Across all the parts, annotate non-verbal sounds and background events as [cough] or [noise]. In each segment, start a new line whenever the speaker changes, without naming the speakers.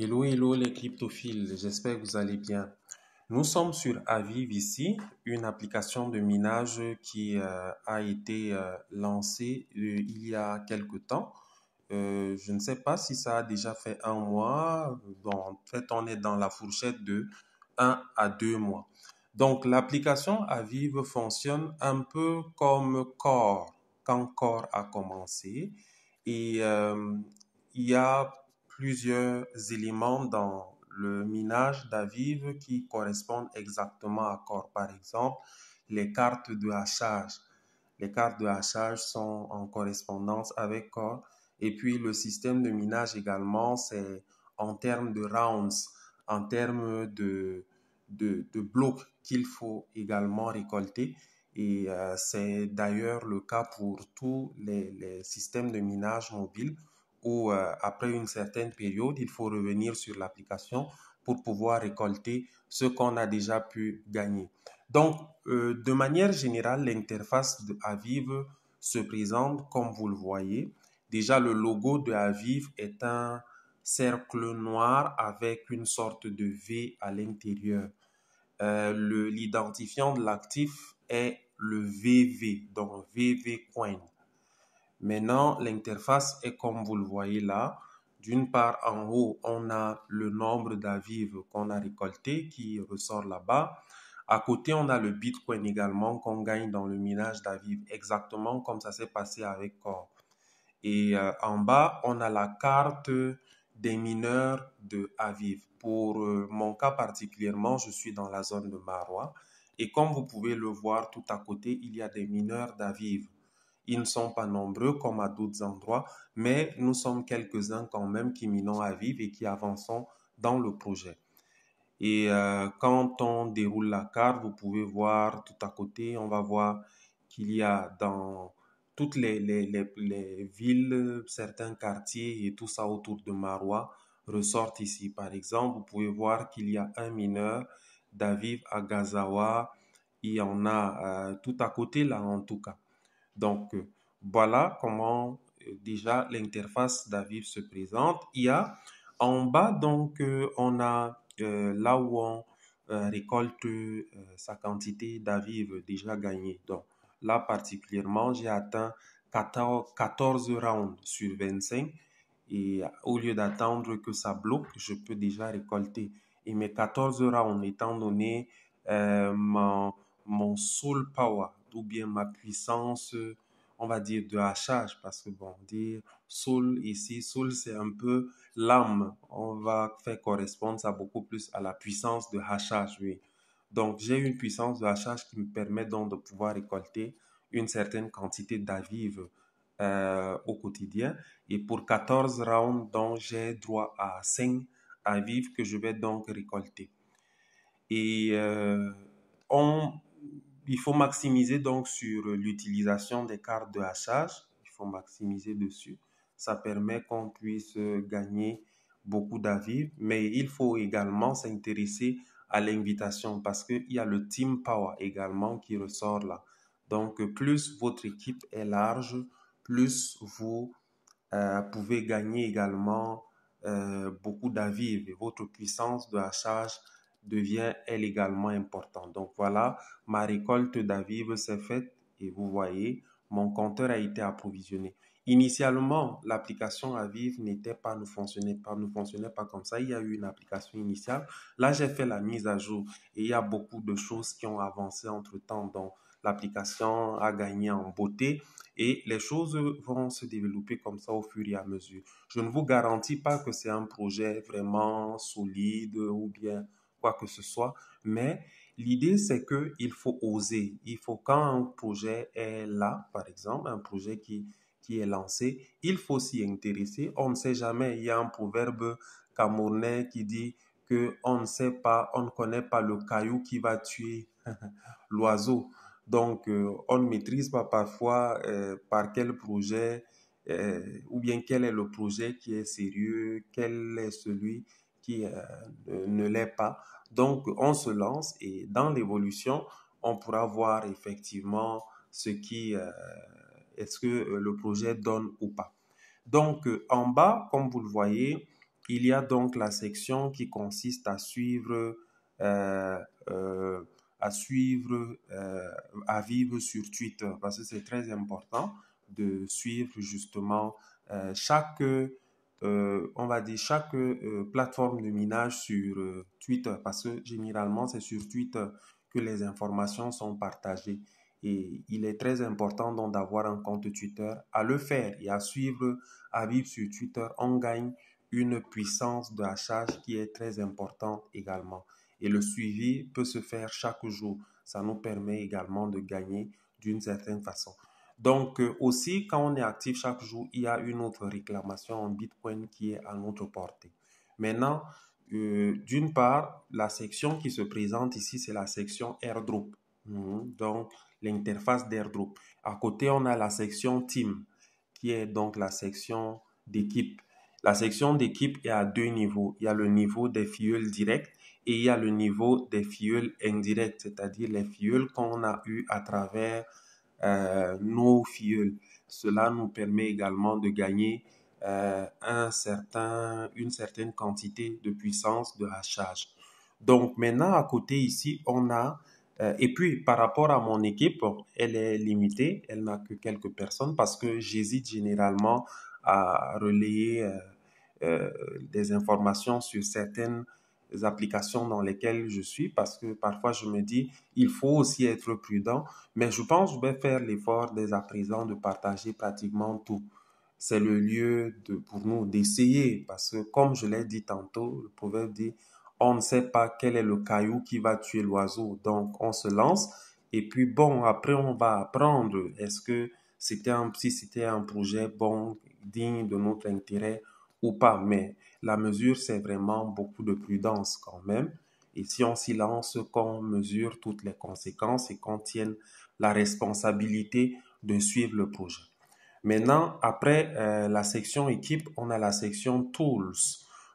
Hello, hello les cryptophiles, j'espère que vous allez bien. Nous sommes sur Aviv ici, une application de minage qui euh, a été euh, lancée euh, il y a quelque temps. je ne sais pas si ça a déjà fait un mois. Bon, en fait, on est dans la fourchette de 1 à deux mois. Donc, l'application Aviv fonctionne un peu comme Core, quand Core a commencé. Et il y a plusieurs éléments dans le minage d'Aviv qui correspondent exactement à corps. Par exemple, les cartes de hachage. Les cartes de hachage sont en correspondance avec corps. Et puis le système de minage également, c'est en termes de rounds, en termes de, de, blocs qu'il faut également récolter. Et euh, c'est d'ailleurs le cas pour tous les, les systèmes de minage mobile. Euh, après une certaine période, il faut revenir sur l'application pour pouvoir récolter ce qu'on a déjà pu gagner. Donc, euh, de manière générale, l'interface de Avive se présente comme vous le voyez. Déjà, le logo de Avive est un cercle noir avec une sorte de V à l'intérieur. Euh, l'identifiant de l'actif est le VV, donc VV Coin. Maintenant, l'interface est comme vous le voyez là. D'une part, en haut, on a le nombre d'avives qu'on a récolté qui ressort là-bas. À côté, on a le Bitcoin également qu'on gagne dans le minage d'avives, exactement comme ça s'est passé avec Core. Et euh, en bas, on a la carte des mineurs de Aviv. Pour euh, mon cas particulièrement, je suis dans la zone de Marois. Et comme vous pouvez le voir tout à côté, il y a des mineurs d'Aviv. Ils ne sont pas nombreux comme à d'autres endroits, mais nous sommes quelques-uns quand même qui minons à vivre et qui avançons dans le projet. Et euh, quand on déroule la carte, vous pouvez voir tout à côté, on va voir qu'il y a dans toutes les, les, les, villes, certains quartiers et tout ça autour de Marois ressortent ici. Par exemple, vous pouvez voir qu'il y a un mineur d'Aviv à Gazawa. Il y en a euh, tout à côté là en tout cas. Donc, voilà comment euh, déjà l'interface d'Aviv se présente. Il y a en bas, donc, euh, on a euh, là où on récolte sa quantité d'Aviv déjà gagnée. Donc, là particulièrement, j'ai atteint 14, rounds sur 25. Et au lieu d'attendre que ça bloque, je peux déjà récolter. Et mes 14 rounds, étant donné mon soul power, ou bien ma puissance, on va dire, de hachage, parce que bon, dire soul ici, soul c'est un peu l'âme, on va faire correspondre ça beaucoup plus à la puissance de hachage, oui. Donc j'ai une puissance de hachage qui me permet donc de pouvoir récolter une certaine quantité d'aviv euh, au quotidien. Et pour 14 rounds, donc j'ai droit à 5 avives que je vais donc récolter. Et euh, on, il faut maximiser donc sur euh, l'utilisation des cartes de hachage. Il faut maximiser dessus. Ça permet qu'on puisse euh, gagner beaucoup d'avis, mais il faut également s'intéresser à l'invitation parce qu'il y a le team power également qui ressort là. Donc, euh, plus votre équipe est large, plus vous pouvez gagner également beaucoup d'avis. Votre puissance de hachage devient elle également importante. Donc voilà, ma récolte d'aviv s'est faite et vous voyez, mon compteur a été approvisionné. Initialement, l'application Aviv n'était pas, ne fonctionnait pas, ne fonctionnait pas comme ça. Il y a eu une application initiale. Là, j'ai fait la mise à jour et il y a beaucoup de choses qui ont avancé entre temps. Donc, l'application a gagné en beauté et les choses vont se développer comme ça au fur et à mesure. Je ne vous garantis pas que c'est un projet vraiment solide ou bien quoi que ce soit, mais l'idée, c'est qu'il faut oser. Il faut, quand un projet est là, par exemple, un projet qui, qui est lancé, il faut s'y intéresser. On ne sait jamais. Il y a un proverbe camerounais qui dit qu'on ne sait pas, on ne connaît pas le caillou qui va tuer [laughs] l'oiseau. Donc, euh, on ne maîtrise pas parfois euh, par quel projet euh, ou bien quel est le projet qui est sérieux, quel est celui qui euh, ne l'est pas. Donc, on se lance et dans l'évolution, on pourra voir effectivement ce qui, euh, est-ce que euh, le projet donne ou pas. Donc, en bas, comme vous le voyez, il y a donc la section qui consiste à suivre, à suivre, à vivre sur Twitter, parce que c'est très important de suivre justement chaque euh, on va dire, chaque euh, plateforme de minage sur euh, Twitter, parce que généralement, c'est sur Twitter que les informations sont partagées. Et il est très important donc d'avoir un compte Twitter, à le faire et à suivre à vivre sur Twitter. On gagne une puissance de hachage qui est très importante également. Et le suivi peut se faire chaque jour. Ça nous permet également de gagner d'une certaine façon. Donc euh, aussi, quand on est actif chaque jour, il y a une autre réclamation en Bitcoin qui est à notre portée. Maintenant, euh, d'une part, la section qui se présente ici, c'est la section airdrop. Mhm. Donc, l'interface d'airdrop. À côté, on a la section team, qui est donc la section d'équipe. La section d'équipe est à deux niveaux. Il y a le niveau des fiules directes et il y a le niveau des fiules indirectes, c'est-à-dire les fiules qu'on a eues à travers euh, nos filleuls. Cela nous permet également de gagner euh, certain, une certaine quantité de puissance de hachage. Donc maintenant, à côté ici, on a euh, et puis, par rapport à mon équipe, elle est limitée, elle n'a que quelques personnes parce que j'hésite généralement à relayer des informations sur certaines applications dans lesquelles je suis parce que parfois je me dis il faut aussi être prudent, mais je pense que je vais faire l'effort dès à présent de partager pratiquement tout. C'est le lieu de, pour nous d'essayer parce que comme je l'ai dit tantôt, le proverbe dit on ne sait pas quel est le caillou qui va tuer l'oiseau, donc on se lance et puis bon, après on va apprendre est-ce que c'était un, petit, c'était un projet bon, digne de notre intérêt ou pas, mais la mesure, c'est vraiment beaucoup de prudence quand même. Et si on s'y lance, qu'on mesure toutes les conséquences et qu'on tienne la responsabilité de suivre le projet. Maintenant, après euh, la section équipe, on a la section tools.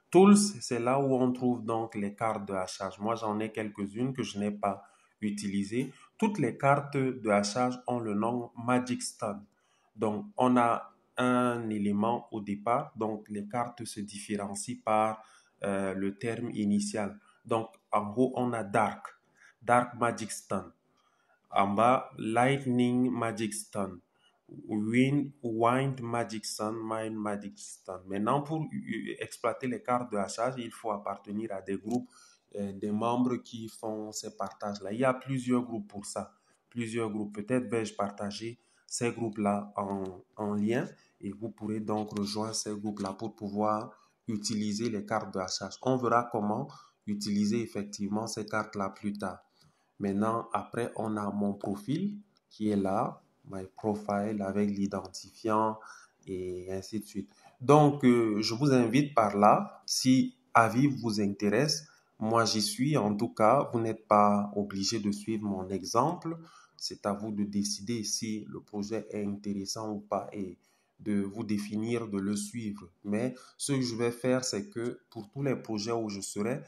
Tools, c'est là où on trouve donc les cartes de hachage. Moi, j'en ai quelques-unes que je n'ai pas utilisées. Toutes les cartes de hachage ont le nom Magic Stone. Donc, on a un élément au départ. Donc, les cartes se différencient par euh, le terme initial. Donc, en haut, on a Dark, Dark Magic Stone. En bas, Lightning Magic Stone. Wind, Wind Magic Stone. Mind Magic Stone. Maintenant, pour exploiter les cartes de hachage, il faut appartenir à des groupes, euh, des membres qui font ces partages-là. Il y a plusieurs groupes pour ça. Plusieurs groupes. Peut-être vais-je partager ces groupes-là en, lien et vous pourrez donc rejoindre ces groupes-là pour pouvoir utiliser les cartes de HH. On verra comment utiliser effectivement ces cartes-là plus tard. Maintenant, après, on a mon profil qui est là, my profile avec l'identifiant et ainsi de suite. Donc, euh, je vous invite par là, si avis vous intéresse, moi j'y suis, en tout cas, vous n'êtes pas obligé de suivre mon exemple. C'est à vous de décider si le projet est intéressant ou pas et de vous définir, de le suivre. Mais ce que je vais faire, c'est que pour tous les projets où je serai,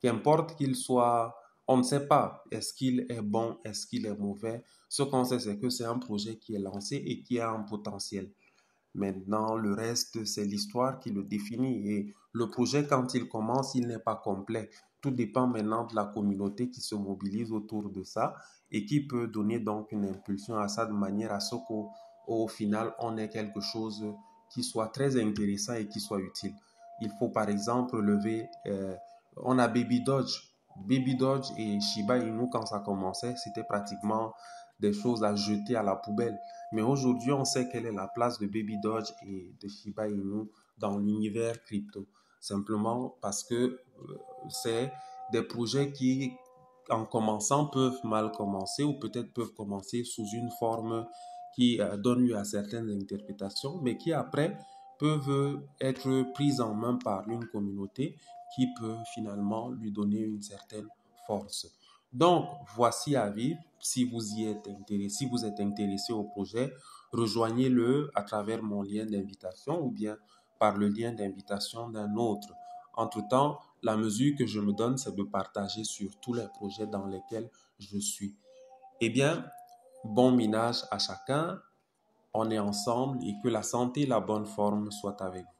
qu'importe qu'il soit, on ne sait pas, est-ce qu'il est bon, est-ce qu'il est mauvais. Ce qu'on sait, c'est que c'est un projet qui est lancé et qui a un potentiel. Maintenant, le reste, c'est l'histoire qui le définit. Et le projet, quand il commence, il n'est pas complet. Tout dépend maintenant de la communauté qui se mobilise autour de ça et qui peut donner donc une impulsion à ça de manière à ce qu'au final, on ait quelque chose qui soit très intéressant et qui soit utile. Il faut par exemple lever, euh, on a Baby Dodge. Baby Dodge et Shiba Inu, quand ça commençait, c'était pratiquement des choses à jeter à la poubelle. Mais aujourd'hui, on sait quelle est la place de Baby Dodge et de Shiba Inu dans l'univers crypto simplement parce que euh, c'est des projets qui, en commençant, peuvent mal commencer ou peut-être peuvent commencer sous une forme qui euh, donne lieu à certaines interprétations, mais qui après peuvent être prises en main par une communauté qui peut finalement lui donner une certaine force. Donc, voici à vivre. Si vous y êtes intéressé, si vous êtes intéressé au projet, rejoignez-le à travers mon lien d'invitation ou bien par le lien d'invitation d'un autre. Entre-temps, la mesure que je me donne, c'est de partager sur tous les projets dans lesquels je suis. Eh bien, bon minage à chacun, on est ensemble et que la santé et la bonne forme soient avec vous.